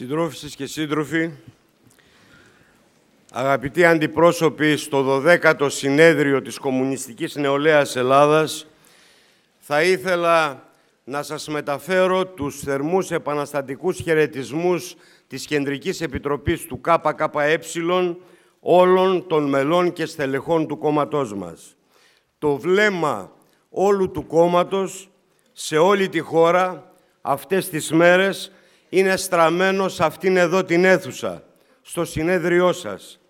Συντρόφισσες και σύντροφοι, αγαπητοί αντιπρόσωποι στο 12ο Συνέδριο της Κομμουνιστικής Νεολαίας Ελλάδας, θα ήθελα να σας μεταφέρω τους θερμούς επαναστατικούς χαιρετισμούς της Κεντρικής Επιτροπής του ΚΚΕ όλων των μελών και στελεχών του κόμματός μας. Το βλέμμα όλου του κόμματος σε όλη τη χώρα αυτές τις μέρες είναι στραμμένο σε αυτήν εδώ την αίθουσα, στο συνέδριό σας,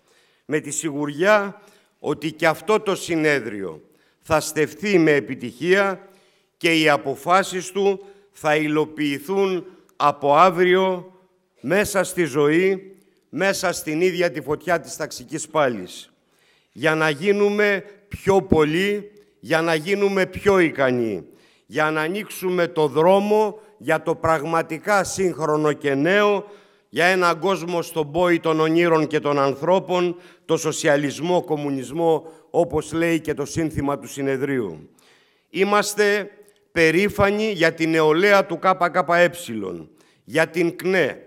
με τη σιγουριά ότι και αυτό το συνέδριο θα στεφθεί με επιτυχία και οι αποφάσεις του θα υλοποιηθούν από αύριο μέσα στη ζωή, μέσα στην ίδια τη φωτιά της ταξικής πάλης. Για να γίνουμε πιο πολλοί, για να γίνουμε πιο ικανοί, για να ανοίξουμε το δρόμο για το πραγματικά σύγχρονο και νέο, για έναν κόσμο στον πόη των ονείρων και των ανθρώπων, το σοσιαλισμό, κομμουνισμό, όπως λέει και το σύνθημα του συνεδρίου. Είμαστε περήφανοι για την νεολαία του ΚΚΕ, για την ΚΝΕ,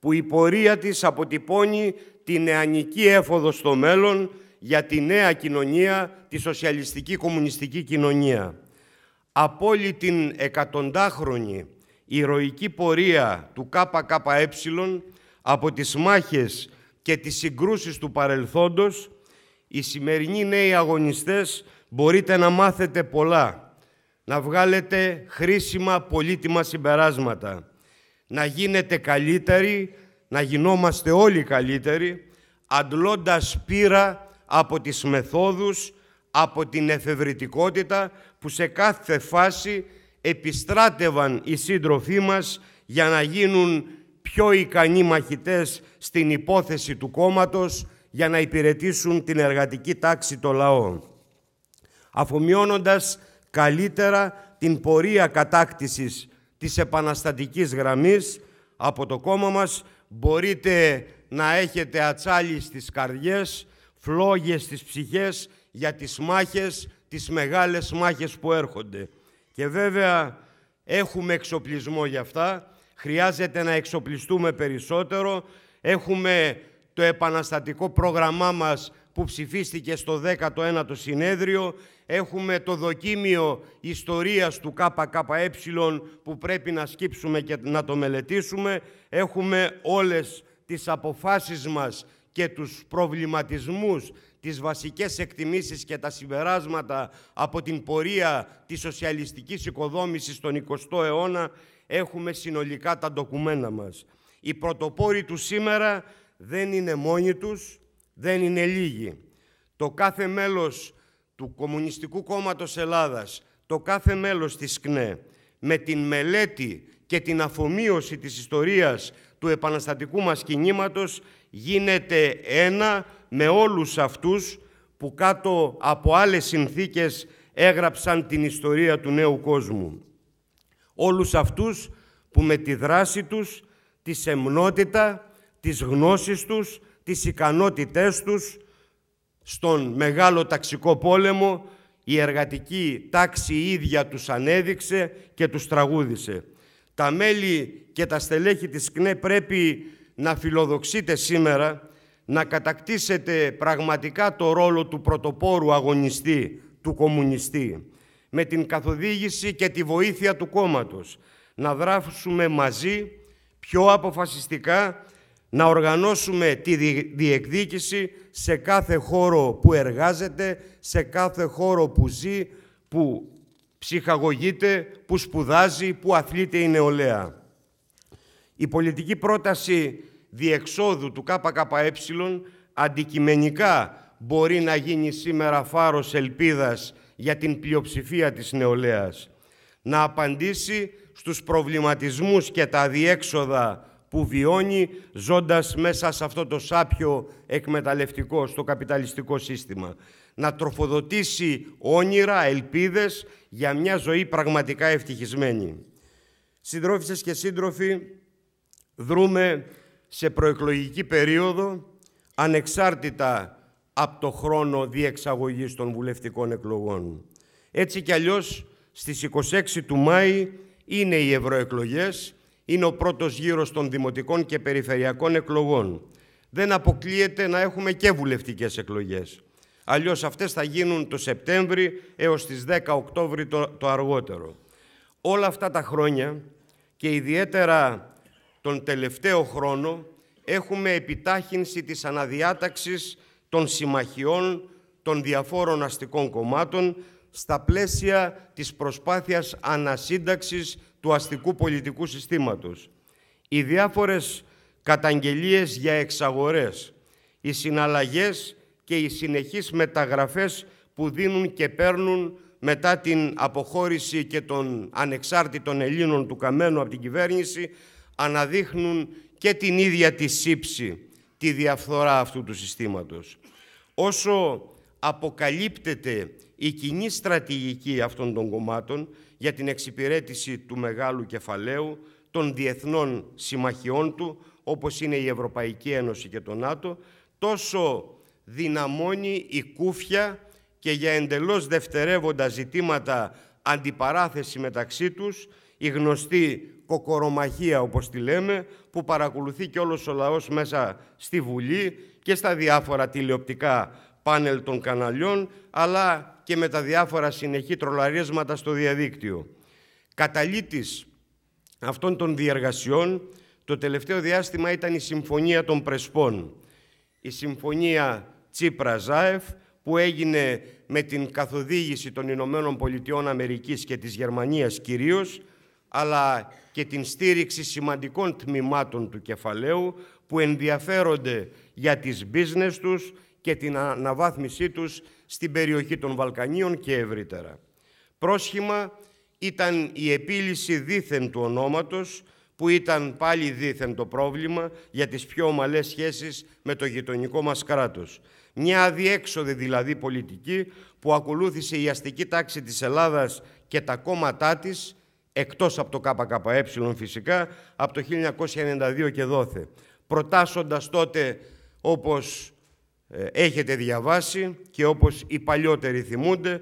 που η πορεία της αποτυπώνει τη νεανική έφοδο στο μέλλον για τη νέα κοινωνία, τη σοσιαλιστική κομμουνιστική κοινωνία. Από όλη την εκατοντάχρονη ηρωική πορεία του ΚΚΕ από τις μάχες και τις συγκρούσεις του παρελθόντος, οι σημερινοί νέοι αγωνιστές μπορείτε να μάθετε πολλά, να βγάλετε χρήσιμα πολύτιμα συμπεράσματα, να γίνετε καλύτεροι, να γινόμαστε όλοι καλύτεροι, αντλώντας πείρα από τις μεθόδους, από την εφευρετικότητα που σε κάθε φάση επιστράτευαν οι σύντροφοί μας για να γίνουν πιο ικανοί μαχητές στην υπόθεση του κόμματος για να υπηρετήσουν την εργατική τάξη των λαών. Αφομοιώνοντας καλύτερα την πορεία κατάκτησης της επαναστατικής γραμμής από το κόμμα μας μπορείτε να έχετε ατσάλι στις καρδιές, φλόγες στις ψυχές για τις μάχες, τις μεγάλες μάχες που έρχονται. Και βέβαια έχουμε εξοπλισμό για αυτά, χρειάζεται να εξοπλιστούμε περισσότερο. Έχουμε το επαναστατικό πρόγραμμά μας που ψηφίστηκε στο 19ο συνέδριο. Έχουμε το δοκίμιο ιστορίας του ΚΚΕ που πρέπει να σκύψουμε και να το μελετήσουμε. Έχουμε όλες τις αποφάσεις μας και τους προβληματισμούς, τις βασικές εκτιμήσεις και τα συμπεράσματα από την πορεία της σοσιαλιστικής οικοδόμησης στον 20ο αιώνα, έχουμε συνολικά τα ντοκουμένα μας. Οι πρωτοπόροι του σήμερα δεν είναι μόνοι τους, δεν είναι λίγοι. Το κάθε μέλος του Κομμουνιστικού Κόμματος Ελλάδας, το κάθε μέλος της ΚΝΕ, με την μελέτη και την αφομοίωση της ιστορίας του επαναστατικού μας κινήματος, γίνεται ένα με όλους αυτούς που κάτω από άλλες συνθήκες έγραψαν την ιστορία του νέου κόσμου. Όλους αυτούς που με τη δράση τους, τη σεμνότητα, τις γνώσεις τους, τις ικανότητές τους, στον μεγάλο ταξικό πόλεμο η εργατική τάξη ίδια τους ανέδειξε και τους τραγούδησε. Τα μέλη και τα στελέχη της ΚΝΕ πρέπει να φιλοδοξείτε σήμερα να κατακτήσετε πραγματικά το ρόλο του πρωτοπόρου αγωνιστή, του κομμουνιστή, με την καθοδήγηση και τη βοήθεια του κόμματος, να δράσουμε μαζί πιο αποφασιστικά, να οργανώσουμε τη διεκδίκηση σε κάθε χώρο που εργάζεται, σε κάθε χώρο που ζει, που ψυχαγωγείται, που σπουδάζει, που αθλείται η νεολαία. Η πολιτική πρόταση διεξόδου του ΚΚΕ αντικειμενικά μπορεί να γίνει σήμερα φάρος ελπίδας για την πλειοψηφία της νεολαίας. Να απαντήσει στους προβληματισμούς και τα διέξοδα που βιώνει ζώντας μέσα σε αυτό το σάπιο εκμεταλλευτικό στο καπιταλιστικό σύστημα. Να τροφοδοτήσει όνειρα, ελπίδες για μια ζωή πραγματικά ευτυχισμένη. Συντρόφισσες και σύντροφοι, δρούμε σε προεκλογική περίοδο ανεξάρτητα από το χρόνο διεξαγωγής των βουλευτικών εκλογών. Έτσι κι αλλιώς στις 26 του Μάη είναι οι ευρωεκλογές, είναι ο πρώτος γύρος των δημοτικών και περιφερειακών εκλογών. Δεν αποκλείεται να έχουμε και βουλευτικές εκλογές. Αλλιώς αυτές θα γίνουν το Σεπτέμβρη έως τις 10 Οκτώβρη το, το αργότερο. Όλα αυτά τα χρόνια και ιδιαίτερα τον τελευταίο χρόνο έχουμε επιτάχυνση της αναδιάταξης των συμμαχιών των διαφόρων αστικών κομμάτων στα πλαίσια της προσπάθειας ανασύνταξης του αστικού πολιτικού συστήματος. Οι διάφορες καταγγελίες για εξαγορές, οι συναλλαγές και οι συνεχείς μεταγραφές που δίνουν και παίρνουν μετά την αποχώρηση και των ανεξάρτητων Ελλήνων του Καμένου από την κυβέρνηση αναδείχνουν και την ίδια τη σύψη, τη διαφθορά αυτού του συστήματος. Όσο αποκαλύπτεται η κοινή στρατηγική αυτών των κομμάτων για την εξυπηρέτηση του μεγάλου κεφαλαίου, των διεθνών συμμαχιών του, όπως είναι η Ευρωπαϊκή Ένωση και το ΝΑΤΟ, τόσο δυναμώνει η κούφια και για εντελώς δευτερεύοντα ζητήματα αντιπαράθεση μεταξύ τους η γνωστή κοκορομαχία όπως τη λέμε, που παρακολουθεί και όλος ο λαός μέσα στη Βουλή και στα διάφορα τηλεοπτικά πάνελ των καναλιών, αλλά και με τα διάφορα συνεχή τρολαρίσματα στο διαδίκτυο. Καταλήτης αυτών των διεργασιών το τελευταίο διάστημα ήταν η Συμφωνία των Πρεσπών. Η Συμφωνία Τσίπρα-Ζάεφ που έγινε με την καθοδήγηση των Ηνωμένων Πολιτειών Αμερικής και της Γερμανίας κυρίως αλλά και την στήριξη σημαντικών τμήματων του κεφαλαίου που ενδιαφέρονται για τις business τους και την αναβάθμισή τους στην περιοχή των Βαλκανίων και ευρύτερα. Πρόσχημα ήταν η επίλυση δίθεν του ονόματος, που ήταν πάλι δίθεν το πρόβλημα για τις πιο ομαλές σχέσεις με το γειτονικό μας κράτος. Μια αδιέξοδη δηλαδή πολιτική που ακολούθησε η αστική τάξη της Ελλάδας και τα κόμματά της, εκτός από το ΚΚΕ φυσικά, από το 1992 και δόθε. Προτάσσοντας τότε, όπως ε, έχετε διαβάσει και όπως οι παλιότεροι θυμούνται,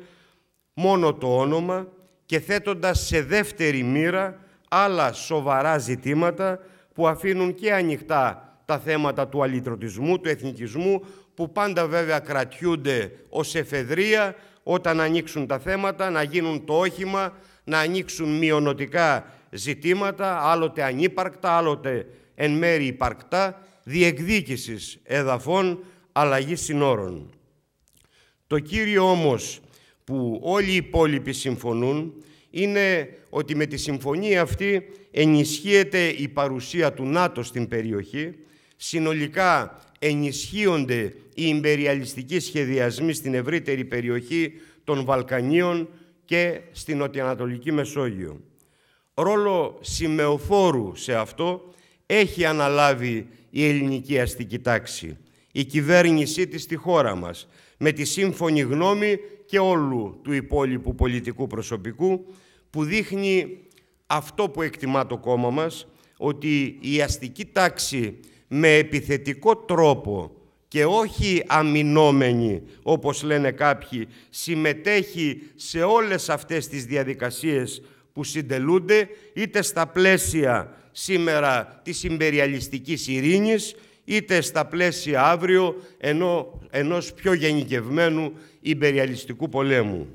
μόνο το όνομα και θέτοντας σε δεύτερη μοίρα άλλα σοβαρά ζητήματα που αφήνουν και ανοιχτά τα θέματα του αλυτρωτισμού, του εθνικισμού, που πάντα βέβαια κρατιούνται ως εφεδρεία όταν ανοίξουν τα θέματα, να γίνουν το όχημα να ανοίξουν μειονοτικά ζητήματα, άλλοτε ανύπαρκτα, άλλοτε εν μέρη υπαρκτά, διεκδίκησης εδαφών, αλλαγής συνόρων. Το κύριο όμως που όλοι οι υπόλοιποι συμφωνούν είναι ότι με τη συμφωνία αυτή ενισχύεται η παρουσία του ΝΑΤΟ στην περιοχή, συνολικά ενισχύονται οι ιμπεριαλιστικοί σχεδιασμοί στην ευρύτερη περιοχή των Βαλκανίων, και στην Νοτιοανατολική Μεσόγειο. Ρόλο σημεοφόρου σε αυτό έχει αναλάβει η ελληνική αστική τάξη, η κυβέρνησή της στη χώρα μας, με τη σύμφωνη γνώμη και όλου του υπόλοιπου πολιτικού προσωπικού, που δείχνει αυτό που εκτιμά το κόμμα μας, ότι η αστική τάξη με επιθετικό τρόπο και όχι αμυνόμενη, όπως λένε κάποιοι, συμμετέχει σε όλες αυτές τις διαδικασίες που συντελούνται είτε στα πλαίσια σήμερα της συμπεριαλιστικής ειρήνης είτε στα πλαίσια αύριο ενώ, ενός πιο γενικευμένου υπεριαλιστικού πολέμου.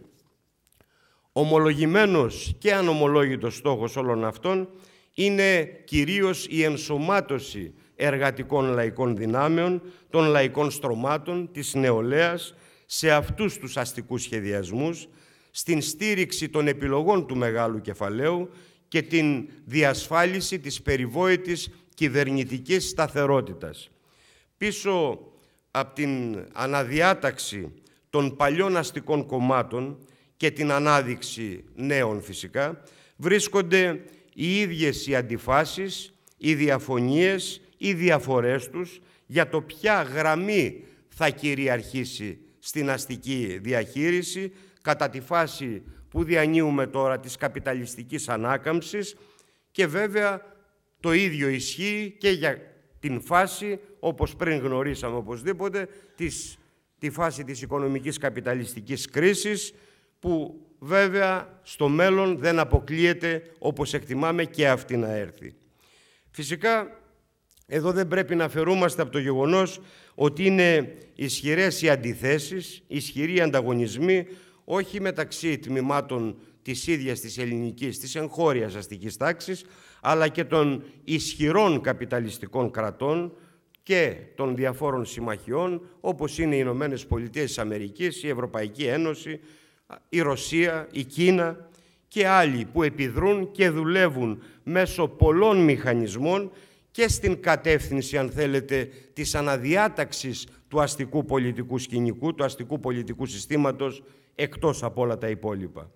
Ομολογημένος και ανομολόγητος στόχος όλων αυτών είναι κυρίως η ενσωμάτωση εργατικών λαϊκών δυνάμεων, των λαϊκών στρωμάτων, της νεολαίας, σε αυτούς τους αστικούς σχεδιασμούς, στην στήριξη των επιλογών του μεγάλου κεφαλαίου και την διασφάλιση της περιβόητης κυβερνητικής σταθερότητας. Πίσω από την αναδιάταξη των παλιών αστικών κομμάτων και την ανάδειξη νέων φυσικά, βρίσκονται οι ίδιες οι αντιφάσεις, οι διαφωνίες, οι διαφορές τους για το ποια γραμμή θα κυριαρχήσει στην αστική διαχείριση κατά τη φάση που διανύουμε τώρα της καπιταλιστικής ανάκαμψης και βέβαια το ίδιο ισχύει και για την φάση, όπως πριν γνωρίσαμε οπωσδήποτε, της, τη φάση της οικονομικής καπιταλιστικής κρίσης που βέβαια στο μέλλον δεν αποκλείεται όπως εκτιμάμε και αυτή να έρθει. Φυσικά εδώ δεν πρέπει να φερούμαστε από το γεγονός ότι είναι ισχυρές οι αντιθέσεις, ισχυροί ανταγωνισμοί, όχι μεταξύ τμήματων της ίδιας της ελληνικής, της εγχώριας αστικής τάξης, αλλά και των ισχυρών καπιταλιστικών κρατών και των διαφόρων συμμαχιών, όπως είναι οι Ηνωμένες Πολιτείες της Αμερικής, η Ευρωπαϊκή Ένωση, η Ρωσία, η Κίνα και άλλοι που επιδρούν και δουλεύουν μέσω πολλών μηχανισμών και στην κατεύθυνση, αν θέλετε, της αναδιάταξης του αστικού πολιτικού σκηνικού, του αστικού πολιτικού συστήματος, εκτός από όλα τα υπόλοιπα.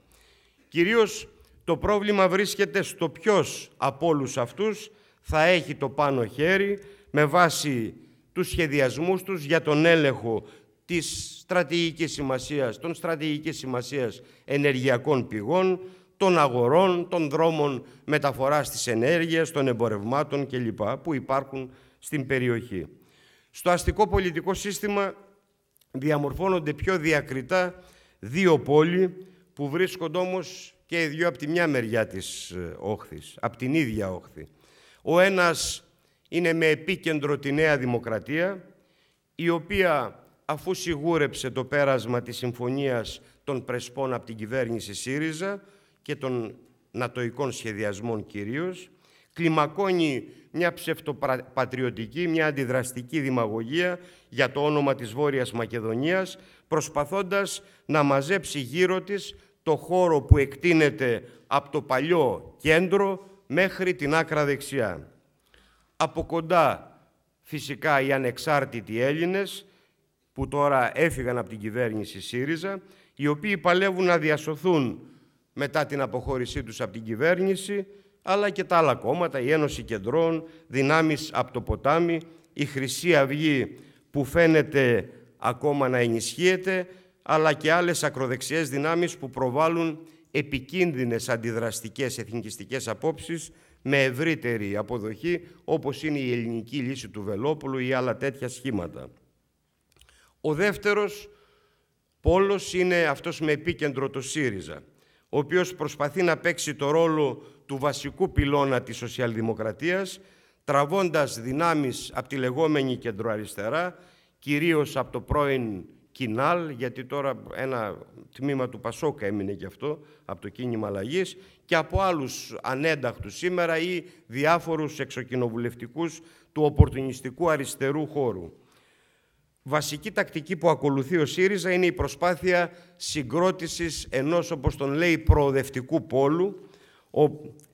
Κυρίως το πρόβλημα βρίσκεται στο ποιος από όλους αυτούς θα έχει το πάνω χέρι με βάση τους σχεδιασμούς τους για τον έλεγχο της στρατηγικής σημασίας, των στρατηγικής σημασίας ενεργειακών πηγών, των αγορών, των δρόμων μεταφοράς της ενέργειας, των εμπορευμάτων κλπ. που υπάρχουν στην περιοχή. Στο αστικό πολιτικό σύστημα διαμορφώνονται πιο διακριτά δύο πόλοι που βρίσκονται όμως και οι δύο από τη μια μεριά της ε, όχθης, από την ίδια όχθη. Ο ένας είναι με επίκεντρο τη Νέα Δημοκρατία, η οποία αφού σιγούρεψε το πέρασμα της συμφωνίας των Πρεσπών από την κυβέρνηση ΣΥΡΙΖΑ, και των νατοικών σχεδιασμών κυρίως, κλιμακώνει μια ψευτοπατριωτική, μια αντιδραστική δημαγωγία για το όνομα της Βόρειας Μακεδονίας, προσπαθώντας να μαζέψει γύρω της το χώρο που εκτείνεται από το παλιό κέντρο μέχρι την άκρα δεξιά. Από κοντά φυσικά οι ανεξάρτητοι Έλληνες που τώρα έφυγαν από την κυβέρνηση ΣΥΡΙΖΑ, οι οποίοι παλεύουν να διασωθούν μετά την αποχώρησή τους από την κυβέρνηση, αλλά και τα άλλα κόμματα, η Ένωση Κεντρών, δυνάμεις από το ποτάμι, η Χρυσή Αυγή που φαίνεται ακόμα να ενισχύεται, αλλά και άλλες ακροδεξιές δυνάμεις που προβάλλουν επικίνδυνες αντιδραστικές εθνικιστικές απόψεις με ευρύτερη αποδοχή, όπως είναι η ελληνική λύση του Βελόπουλου ή άλλα τέτοια σχήματα. Ο δεύτερος πόλος είναι αυτός με επίκεντρο το ΣΥΡΙΖΑ ο οποίος προσπαθεί να παίξει το ρόλο του βασικού πυλώνα της σοσιαλδημοκρατίας, τραβώντας δυνάμεις από τη λεγόμενη κεντροαριστερά, κυρίως από το πρώην Κινάλ, γιατί τώρα ένα τμήμα του Πασόκα έμεινε γι' αυτό, από το κίνημα αλλαγής και από άλλους ανένταχτους σήμερα ή διάφορους εξοκοινοβουλευτικούς του οπορτουνιστικού αριστερού χώρου βασική τακτική που ακολουθεί ο ΣΥΡΙΖΑ είναι η προσπάθεια συγκρότησης ενός, όπως τον λέει, προοδευτικού πόλου,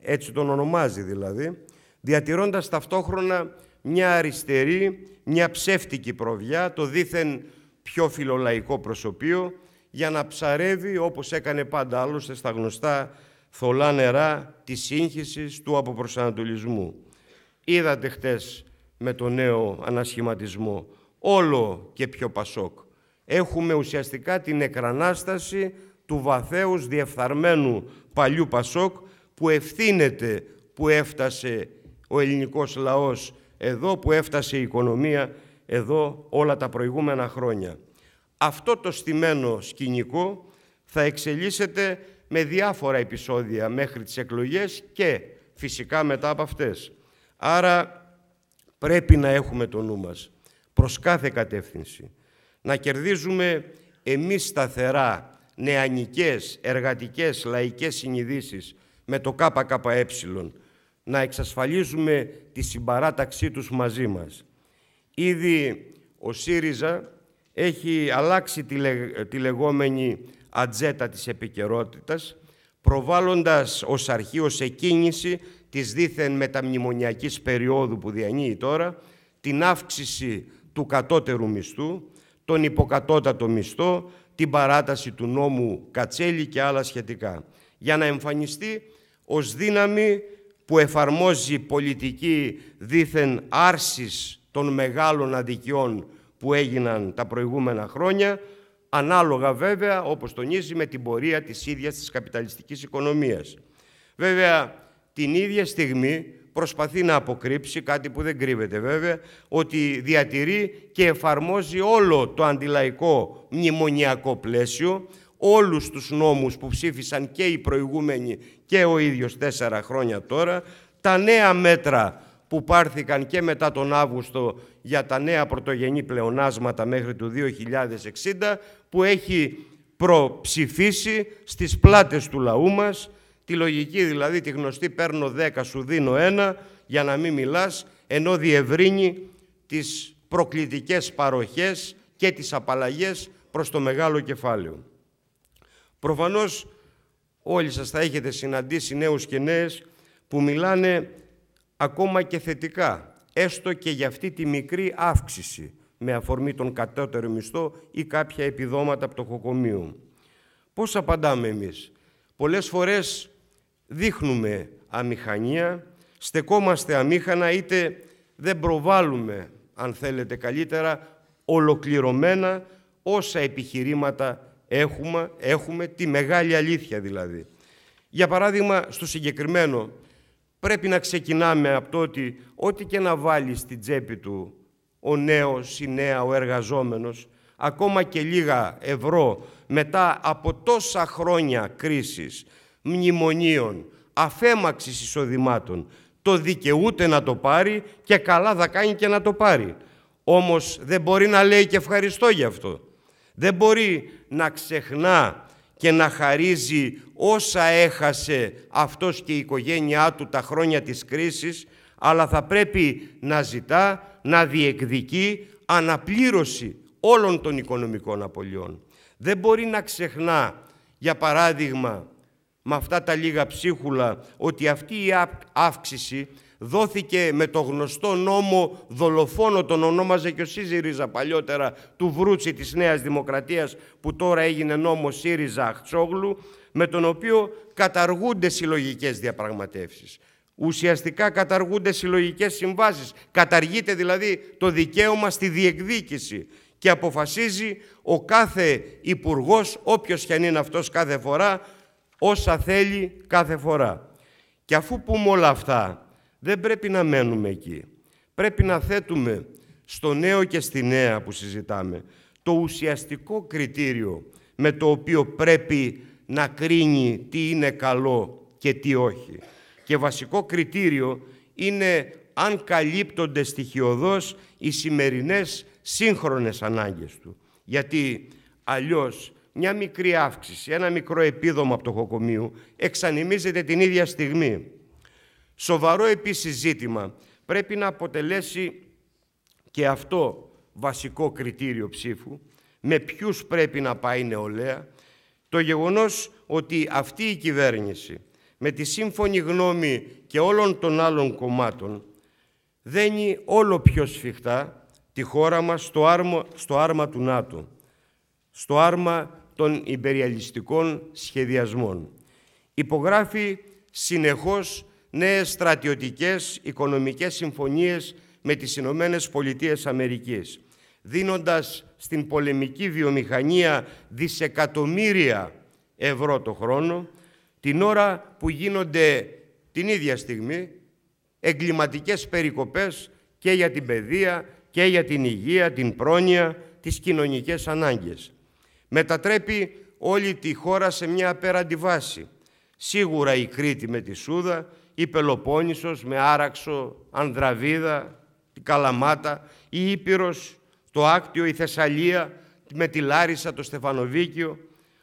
έτσι τον ονομάζει δηλαδή, διατηρώντας ταυτόχρονα μια αριστερή, μια ψεύτικη προβιά, το δίθεν πιο φιλολαϊκό προσωπείο, για να ψαρεύει, όπως έκανε πάντα άλλωστε στα γνωστά θολά νερά της σύγχυση του αποπροσανατολισμού. Είδατε χτες με το νέο ανασχηματισμό όλο και πιο Πασόκ. Έχουμε ουσιαστικά την εκρανάσταση του βαθέως διεφθαρμένου παλιού Πασόκ που ευθύνεται που έφτασε ο ελληνικός λαός εδώ, που έφτασε η οικονομία εδώ όλα τα προηγούμενα χρόνια. Αυτό το στημένο σκηνικό θα εξελίσσεται με διάφορα επεισόδια μέχρι τις εκλογές και φυσικά μετά από αυτές. Άρα πρέπει να έχουμε το νου μας προς κάθε κατεύθυνση. Να κερδίζουμε εμείς σταθερά νεανικές, εργατικές, λαϊκές συνειδήσεις με το ΚΚΕ, να εξασφαλίζουμε τη συμπαράταξή τους μαζί μας. Ήδη ο ΣΥΡΙΖΑ έχει αλλάξει τη, λεγόμενη ατζέτα της επικαιρότητας, προβάλλοντας ως αρχή, ως εκκίνηση της δίθεν μεταμνημονιακής περίοδου που διανύει τώρα, την αύξηση του κατώτερου μισθού, τον υποκατώτατο μισθό, την παράταση του νόμου Κατσέλη και άλλα σχετικά, για να εμφανιστεί ως δύναμη που εφαρμόζει πολιτική δήθεν άρσης των μεγάλων αδικιών που έγιναν τα προηγούμενα χρόνια, ανάλογα βέβαια, όπως τονίζει, με την πορεία της ίδιας της καπιταλιστικής οικονομίας. Βέβαια, την ίδια στιγμή προσπαθεί να αποκρύψει, κάτι που δεν κρύβεται βέβαια, ότι διατηρεί και εφαρμόζει όλο το αντιλαϊκό μνημονιακό πλαίσιο, όλους τους νόμους που ψήφισαν και οι προηγούμενοι και ο ίδιος τέσσερα χρόνια τώρα, τα νέα μέτρα που πάρθηκαν και μετά τον Αύγουστο για τα νέα πρωτογενή πλεονάσματα μέχρι το 2060, που έχει προψηφίσει στις πλάτες του λαού μας, Τη λογική δηλαδή τη γνωστή παίρνω 10 σου δίνω ένα για να μην μιλάς ενώ διευρύνει τις προκλητικές παροχές και τις απαλλαγές προς το μεγάλο κεφάλαιο. Προφανώς όλοι σας θα έχετε συναντήσει νέους και νέες που μιλάνε ακόμα και θετικά, έστω και για αυτή τη μικρή αύξηση με αφορμή τον κατώτερο μισθό ή κάποια επιδόματα πτωχοκομείου. Πώς απαντάμε εμείς. Πολλές φορές δείχνουμε αμηχανία, στεκόμαστε αμήχανα είτε δεν προβάλλουμε, αν θέλετε καλύτερα, ολοκληρωμένα όσα επιχειρήματα έχουμε, έχουμε τη μεγάλη αλήθεια δηλαδή. Για παράδειγμα, στο συγκεκριμένο, πρέπει να ξεκινάμε από το ότι ό,τι και να βάλει στην τσέπη του ο νέος, η νέα, ο εργαζόμενος, ακόμα και λίγα ευρώ μετά από τόσα χρόνια κρίσης, μνημονίων, αφέμαξης εισοδημάτων. Το δικαιούται να το πάρει και καλά θα κάνει και να το πάρει. Όμως δεν μπορεί να λέει και ευχαριστώ γι' αυτό. Δεν μπορεί να ξεχνά και να χαρίζει όσα έχασε αυτός και η οικογένειά του τα χρόνια της κρίσης, αλλά θα πρέπει να ζητά, να διεκδικεί αναπλήρωση όλων των οικονομικών απολειών. Δεν μπορεί να ξεχνά, για παράδειγμα, με αυτά τα λίγα ψίχουλα ότι αυτή η αύξηση δόθηκε με το γνωστό νόμο δολοφόνο, τον ονόμαζε και ο ΣΥΡΙΖΑ παλιότερα, του Βρούτσι της Νέας Δημοκρατίας που τώρα έγινε νόμο ΣΥΡΙΖΑ Αχτσόγλου, με τον οποίο καταργούνται συλλογικές διαπραγματεύσεις. Ουσιαστικά καταργούνται συλλογικές συμβάσεις, καταργείται δηλαδή το δικαίωμα στη διεκδίκηση και αποφασίζει ο κάθε υπουργός, όποιος και αν είναι αυτός κάθε φορά, όσα θέλει κάθε φορά. Και αφού πούμε όλα αυτά, δεν πρέπει να μένουμε εκεί. Πρέπει να θέτουμε στο νέο και στη νέα που συζητάμε το ουσιαστικό κριτήριο με το οποίο πρέπει να κρίνει τι είναι καλό και τι όχι. Και βασικό κριτήριο είναι αν καλύπτονται στοιχειοδός οι σημερινές σύγχρονες ανάγκες του. Γιατί αλλιώς μια μικρή αύξηση, ένα μικρό επίδομα χοκομείο εξανιμίζεται την ίδια στιγμή. Σοβαρό επίσης ζήτημα πρέπει να αποτελέσει και αυτό βασικό κριτήριο ψήφου, με ποιους πρέπει να πάει νεολαία, το γεγονός ότι αυτή η κυβέρνηση με τη σύμφωνη γνώμη και όλων των άλλων κομμάτων δένει όλο πιο σφιχτά τη χώρα μας στο, άρμα, στο άρμα του ΝΑΤΟ, στο άρμα των υπεριαλιστικών σχεδιασμών. Υπογράφει συνεχώς νέες στρατιωτικές οικονομικές συμφωνίες με τις Ηνωμένες Πολιτείες Αμερικής, δίνοντας στην πολεμική βιομηχανία δισεκατομμύρια ευρώ το χρόνο, την ώρα που γίνονται την ίδια στιγμή εγκληματικές περικοπές και για την παιδεία και για την υγεία, την πρόνοια, τις κοινωνικές ανάγκες μετατρέπει όλη τη χώρα σε μια απέραντη βάση. Σίγουρα η Κρήτη με τη Σούδα, η Πελοπόννησος με Άραξο, Ανδραβίδα, τη Καλαμάτα, η Ήπειρος, το Άκτιο, η Θεσσαλία με τη Λάρισα, το Στεφανοβίκιο,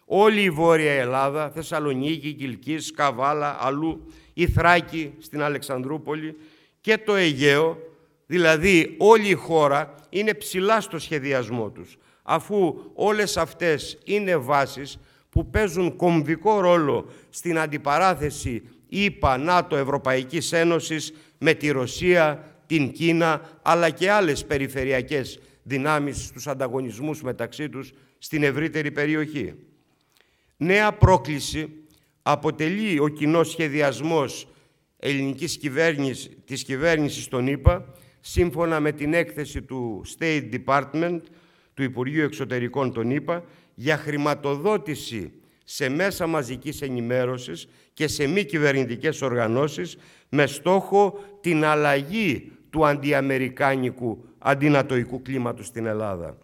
όλη η Βόρεια Ελλάδα, Θεσσαλονίκη, Κιλκής, Καβάλα, αλλού, η Θράκη στην Αλεξανδρούπολη και το Αιγαίο, δηλαδή όλη η χώρα είναι ψηλά στο σχεδιασμό τους αφού όλες αυτές είναι βάσεις που παίζουν κομβικό ρόλο στην αντιπαράθεση ιπα ΝΑΤΟ, Ευρωπαϊκής Ένωσης με τη Ρωσία, την Κίνα αλλά και άλλες περιφερειακές δυνάμεις στους ανταγωνισμούς μεταξύ τους στην ευρύτερη περιοχή. Νέα πρόκληση αποτελεί ο κοινός σχεδιασμός ελληνικής κυβέρνησης, της κυβέρνησης των ΙΠΑ, σύμφωνα με την έκθεση του State Department – του Υπουργείου Εξωτερικών τον ΗΠΑ για χρηματοδότηση σε μέσα μαζικής ενημέρωσης και σε μη κυβερνητικές οργανώσεις με στόχο την αλλαγή του αντιαμερικάνικου, αντινατοϊκού κλίματος στην Ελλάδα.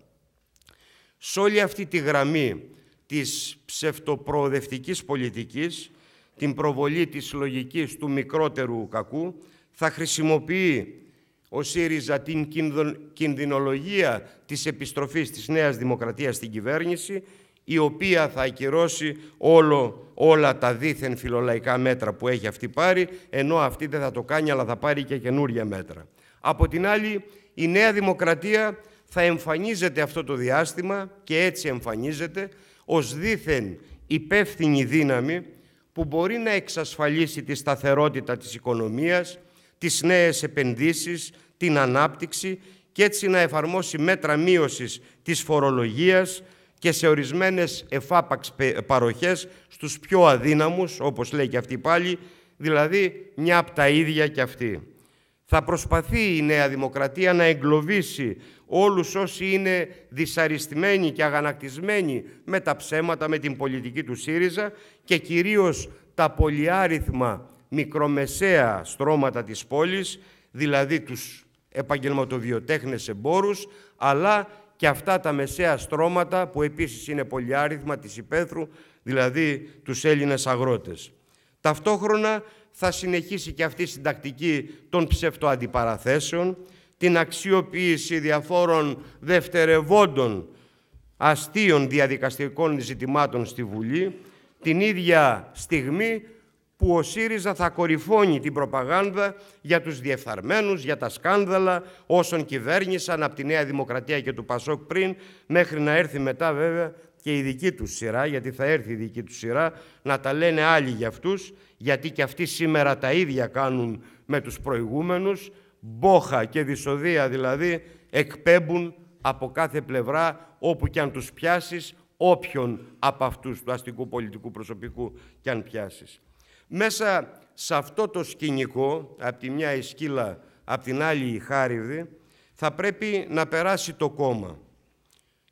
Σε όλη αυτή τη γραμμή της ψευτοπροοδευτικής πολιτικής, την προβολή της λογικής του μικρότερου κακού, θα χρησιμοποιεί ο ΣΥΡΙΖΑ την κινδυνολογία της επιστροφής της Νέας Δημοκρατίας στην κυβέρνηση, η οποία θα ακυρώσει όλο, όλα τα δίθεν φιλολαϊκά μέτρα που έχει αυτή πάρει, ενώ αυτή δεν θα το κάνει, αλλά θα πάρει και καινούργια μέτρα. Από την άλλη, η Νέα Δημοκρατία θα εμφανίζεται αυτό το διάστημα και έτσι εμφανίζεται ως δίθεν υπεύθυνη δύναμη που μπορεί να εξασφαλίσει τη σταθερότητα της οικονομίας, τις νέες επενδύσεις, την ανάπτυξη και έτσι να εφαρμόσει μέτρα μείωσης της φορολογίας και σε ορισμένες εφάπαξ παροχές στους πιο αδύναμους, όπως λέει και αυτή πάλι, δηλαδή μια από τα ίδια και αυτή. Θα προσπαθεί η Νέα Δημοκρατία να εγκλωβίσει όλους όσοι είναι δυσαριστημένοι και αγανακτισμένοι με τα ψέματα, με την πολιτική του ΣΥΡΙΖΑ και κυρίως τα πολυάριθμα μικρομεσαία στρώματα της πόλης, δηλαδή τους επαγγελματοβιοτέχνες εμπόρους, αλλά και αυτά τα μεσαία στρώματα που επίσης είναι πολυάριθμα της υπαίθρου, δηλαδή τους Έλληνες αγρότες. Ταυτόχρονα θα συνεχίσει και αυτή η συντακτική των ψευτοαντιπαραθέσεων, την αξιοποίηση διαφόρων δευτερευόντων αστείων διαδικαστικών ζητημάτων στη Βουλή, την ίδια στιγμή που ο ΣΥΡΙΖΑ θα κορυφώνει την προπαγάνδα για τους διεφθαρμένους, για τα σκάνδαλα όσων κυβέρνησαν από τη Νέα Δημοκρατία και του Πασόκ πριν, μέχρι να έρθει μετά βέβαια και η δική τους σειρά, γιατί θα έρθει η δική τους σειρά, να τα λένε άλλοι για αυτούς, γιατί και αυτοί σήμερα τα ίδια κάνουν με τους προηγούμενους, μπόχα και δυσοδεία δηλαδή, εκπέμπουν από κάθε πλευρά όπου και αν τους πιάσεις, όποιον από αυτούς του αστικού πολιτικού προσωπικού και αν πιάσεις. Μέσα σε αυτό το σκηνικό, από τη μια η σκύλα, από την άλλη η χάριδη, θα πρέπει να περάσει το κόμμα.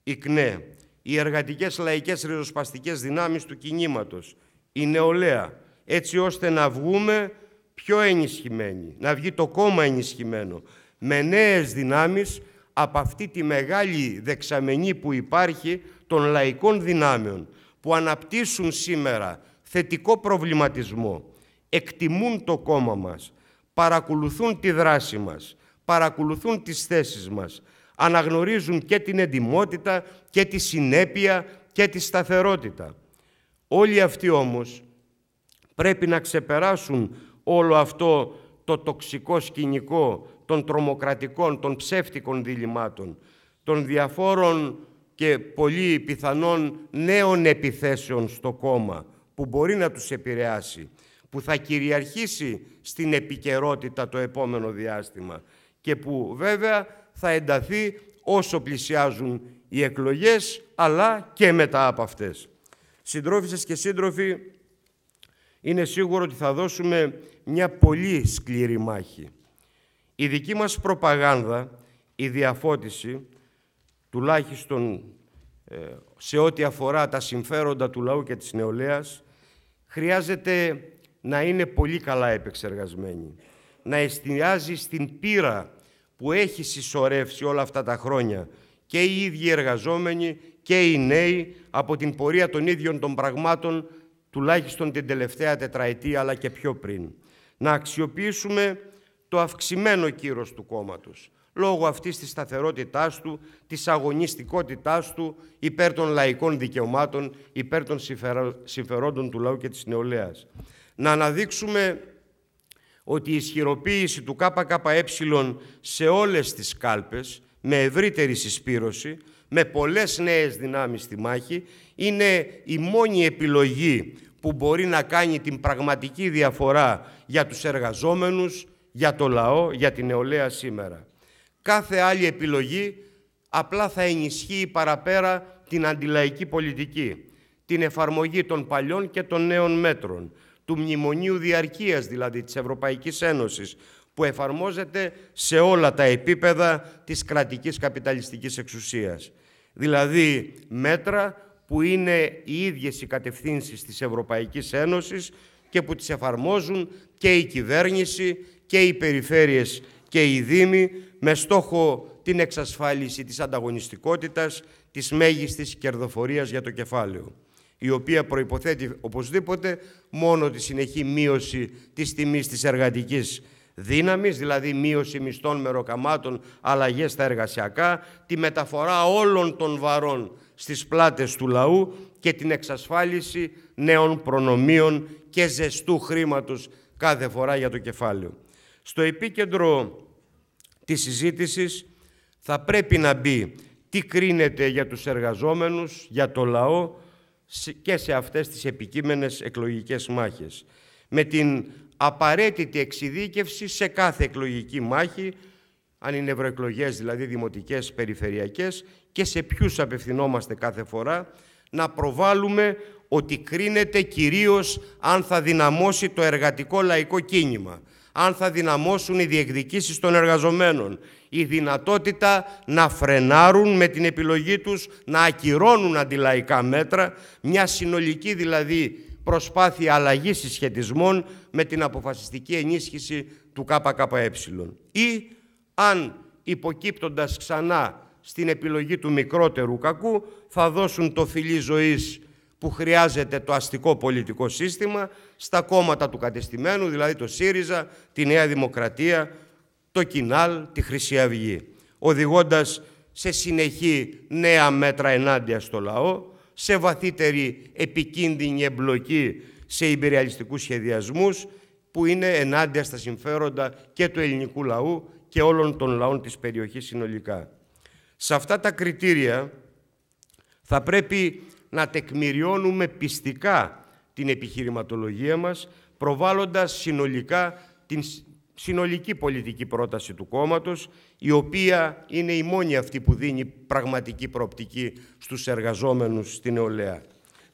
Η ΚΝΕ, οι εργατικές λαϊκές ριζοσπαστικές δυνάμεις του κινήματος, η νεολαία, έτσι ώστε να βγούμε πιο ενισχυμένοι, να βγει το κόμμα ενισχυμένο, με νέες δυνάμεις από αυτή τη μεγάλη δεξαμενή που υπάρχει των λαϊκών δυνάμεων, που αναπτύσσουν σήμερα θετικό προβληματισμό, εκτιμούν το κόμμα μας, παρακολουθούν τη δράση μας, παρακολουθούν τις θέσεις μας, αναγνωρίζουν και την εντιμότητα και τη συνέπεια και τη σταθερότητα. Όλοι αυτοί όμως πρέπει να ξεπεράσουν όλο αυτό το τοξικό σκηνικό των τρομοκρατικών, των ψεύτικων διλημάτων, των διαφόρων και πολύ πιθανών νέων επιθέσεων στο κόμμα, που μπορεί να τους επηρεάσει, που θα κυριαρχήσει στην επικαιρότητα το επόμενο διάστημα και που βέβαια θα ενταθεί όσο πλησιάζουν οι εκλογές αλλά και μετά από αυτές. Συντρόφισσες και σύντροφοι, είναι σίγουρο ότι θα δώσουμε μια πολύ σκληρή μάχη. Η δική μας προπαγάνδα, η διαφώτιση, τουλάχιστον ε, σε ό,τι αφορά τα συμφέροντα του λαού και της νεολαίας χρειάζεται να είναι πολύ καλά επεξεργασμένη, να εστιάζει στην πείρα που έχει συσσωρεύσει όλα αυτά τα χρόνια και οι ίδιοι εργαζόμενοι και οι νέοι από την πορεία των ίδιων των πραγμάτων τουλάχιστον την τελευταία τετραετία αλλά και πιο πριν. Να αξιοποιήσουμε το αυξημένο κύρος του κόμματος, λόγω αυτής της σταθερότητάς του, της αγωνιστικότητάς του υπέρ των λαϊκών δικαιωμάτων, υπέρ των συμφερόντων του λαού και της νεολαίας. Να αναδείξουμε ότι η ισχυροποίηση του ΚΚΕ σε όλες τις κάλπες, με ευρύτερη συσπήρωση, με πολλές νέες δυνάμεις στη μάχη, είναι η μόνη επιλογή που μπορεί να κάνει την πραγματική διαφορά για τους εργαζόμενους, για το λαό, για την νεολαία σήμερα. Κάθε άλλη επιλογή απλά θα ενισχύει παραπέρα την αντιλαϊκή πολιτική, την εφαρμογή των παλιών και των νέων μέτρων, του μνημονίου διαρκείας δηλαδή της Ευρωπαϊκής Ένωσης, που εφαρμόζεται σε όλα τα επίπεδα της κρατικής καπιταλιστικής εξουσίας. Δηλαδή μέτρα που είναι οι ίδιες οι κατευθύνσεις της Ευρωπαϊκής Ένωσης και που τις εφαρμόζουν και η κυβέρνηση και οι περιφέρειες και οι Δήμοι με στόχο την εξασφάλιση της ανταγωνιστικότητας, της μέγιστης κερδοφορίας για το κεφάλαιο, η οποία προϋποθέτει οπωσδήποτε μόνο τη συνεχή μείωση της τιμής της εργατικής δύναμης, δηλαδή μείωση μισθών μεροκαμάτων, αλλαγές στα εργασιακά, τη μεταφορά όλων των βαρών στις πλάτες του λαού και την εξασφάλιση νέων προνομίων και ζεστού χρήματος κάθε φορά για το κεφάλαιο. Στο επίκεντρο της συζήτησης θα πρέπει να μπει τι κρίνεται για τους εργαζόμενους, για το λαό και σε αυτές τις επικείμενες εκλογικές μάχες. Με την απαραίτητη εξειδίκευση σε κάθε εκλογική μάχη, αν είναι ευρωεκλογές, δηλαδή δημοτικές, περιφερειακές και σε ποιους απευθυνόμαστε κάθε φορά, να προβάλλουμε ότι κρίνεται κυρίως αν θα δυναμώσει το εργατικό λαϊκό κίνημα αν θα δυναμώσουν οι διεκδικήσεις των εργαζομένων. Η δυνατότητα να φρενάρουν με την επιλογή τους να ακυρώνουν αντιλαϊκά μέτρα, μια συνολική δηλαδή προσπάθεια αλλαγής συσχετισμών με την αποφασιστική ενίσχυση του ΚΚΕ. Ή αν υποκύπτοντας ξανά στην επιλογή του μικρότερου κακού θα δώσουν το φιλί ζωής που χρειάζεται το αστικό πολιτικό σύστημα στα κόμματα του κατεστημένου, δηλαδή το ΣΥΡΙΖΑ, τη Νέα Δημοκρατία, το ΚΙΝΑΛ, τη Χρυσή Αυγή, οδηγώντας σε συνεχή νέα μέτρα ενάντια στο λαό, σε βαθύτερη επικίνδυνη εμπλοκή σε υπεριαλιστικούς σχεδιασμούς που είναι ενάντια στα συμφέροντα και του ελληνικού λαού και όλων των λαών της περιοχής συνολικά. Σε αυτά τα κριτήρια θα πρέπει να τεκμηριώνουμε πιστικά την επιχειρηματολογία μας, προβάλλοντας συνολικά την συνολική πολιτική πρόταση του κόμματος, η οποία είναι η μόνη αυτή που δίνει πραγματική προοπτική στους εργαζόμενους στην νεολαία.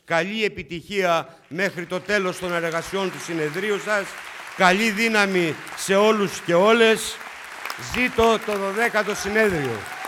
Καλή επιτυχία μέχρι το τέλος των εργασιών του συνεδρίου σας. Καλή δύναμη σε όλους και όλες. Ζήτω το 12ο συνέδριο.